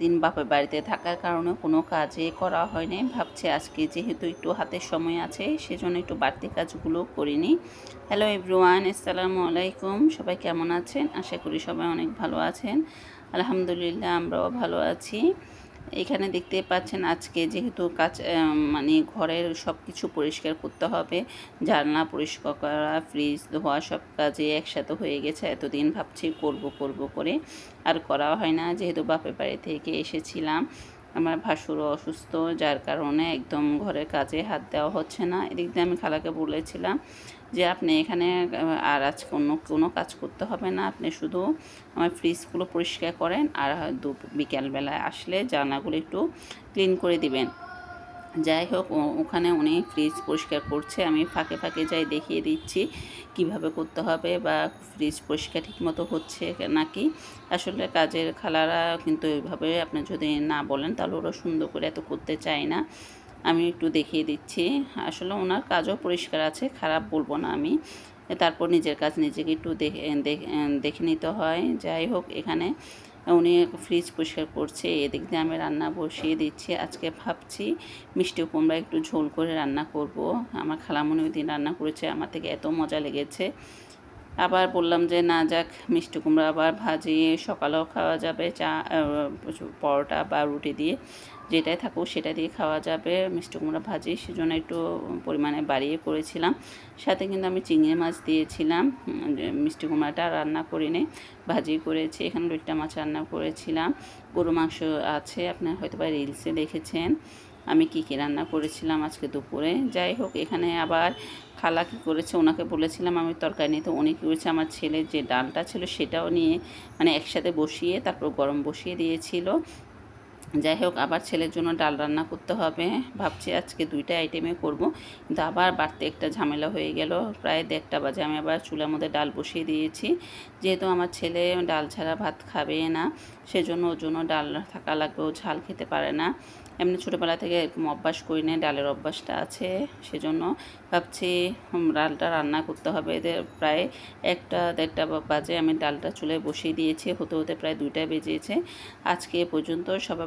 দিন বাপের বাড়িতে থাকার কারণে কোনো কাজে করা হয়নি ভাবছি আজকে যেহেতু একটু হাতের সময় আছে সেজন্য একটু বাড়তি কাজগুলো করিনি হ্যালো এভরিওয়ান আসসালামু আলাইকুম সবাই কেমন আছেন আশা করি সবাই অনেক ভালো আছেন আলহামদুলিল্লাহ আমরাও ভালো আছি এখানে দেখতে পাচ্ছেন আজকে যেহেতু কাজ মানে ঘরের সব কিছু পরিষ্কার করতে হবে জানলা পরিষ্কার করা ফ্রিজ ধোয়া সব কাজে একসাথে হয়ে গেছে এতদিন ভাবছি করব করব করে আর করা হয় না যেহেতু বাপের বাড়ি থেকে এসেছিলাম আমার ভাসুরও অসুস্থ যার কারণে একদম ঘরের কাজে হাত দেওয়া হচ্ছে না এদিক দিয়ে আমি খালাকে বলেছিলাম যে আপনি এখানে আর আজ অন্য কোনো কাজ করতে হবে না আপনি শুধু আমার ফ্রিজগুলো পরিষ্কার করেন আর বিকেলবেলায় আসলে জানাগুলো একটু ক্লিন করে দিবেন যাই হোক ওখানে উনি ফ্রিজ পরিষ্কার করছে আমি ফাঁকে ফাঁকে যাই দেখিয়ে দিচ্ছি কিভাবে করতে হবে বা ফ্রিজ পরিষ্কার ঠিকমতো হচ্ছে নাকি আসলে কাজের খালারা কিন্তু এইভাবে আপনি যদি না বলেন তাহলে ওরা সুন্দর করে এত করতে চায় না আমি একটু দেখিয়ে দিচ্ছি আসলে ওনার কাজও পরিষ্কার আছে খারাপ বলবো না আমি তারপর নিজের কাজ নিজেকে একটু দেখে দেখে নিতে হয় যাই হোক এখানে উনি ফ্রিজ পরিষ্কার করছে এদিক দিয়ে আমি রান্না বসিয়ে দিচ্ছি আজকে ভাবছি মিষ্টি কুমড়া একটু ঝোল করে রান্না করব আমার খালামনি ওই দিন রান্না করেছে আমার থেকে এত মজা লেগেছে আবার বললাম যে না যাক মিষ্টি কুমড়া আবার ভাজি সকালেও খাওয়া যাবে চা পরোটা বা রুটি দিয়ে যেটাই থাকুক সেটা দিয়ে খাওয়া যাবে মিষ্টি কুমড়া ভাজি সেজন্য একটু পরিমাণে বাড়িয়ে করেছিলাম সাথে কিন্তু আমি চিংড়ি মাছ দিয়েছিলাম মিষ্টি কুমড়াটা রান্না করে নিই ভাজি করেছি এখানে রুইটা মাছ রান্না করেছিলাম গরু মাংস আছে আপনার হয়তো বা রিলসে দেখেছেন আমি কি কী রান্না করেছিলাম আজকে দুপুরে যাই হোক এখানে আবার খালা কী করেছে ওনাকে বলেছিলাম আমি তরকারি নিতে উনি কী করেছে আমার ছেলের যে ডালটা ছিল সেটাও নিয়ে মানে একসাথে বসিয়ে তারপর গরম বসিয়ে দিয়েছিল যাই হোক আবার ছেলের জন্য ডাল রান্না করতে হবে ভাবছি আজকে দুইটা আইটেমে করব কিন্তু আবার বাড়তে একটা ঝামেলা হয়ে গেল প্রায় দেড়টা বাজে আমি আবার চুলার মধ্যে ডাল বসিয়ে দিয়েছি যেহেতু আমার ছেলে ডাল ছাড়া ভাত খাবে না সেজন্য ওর জন্য ডাল থাকা লাগবে ও ঝাল খেতে পারে না এমনি ছোটোবেলা থেকে এরকম অভ্যাস করি না ডালের অভ্যাসটা আছে সেজন্য ভাবছি ডালটা রান্না করতে হবে এদের প্রায় একটা দেড়টা বাজে আমি ডালটা চুলায় বসিয়ে দিয়েছি হতে হতে প্রায় দুইটা বেজেছে আজকে পর্যন্ত সবাই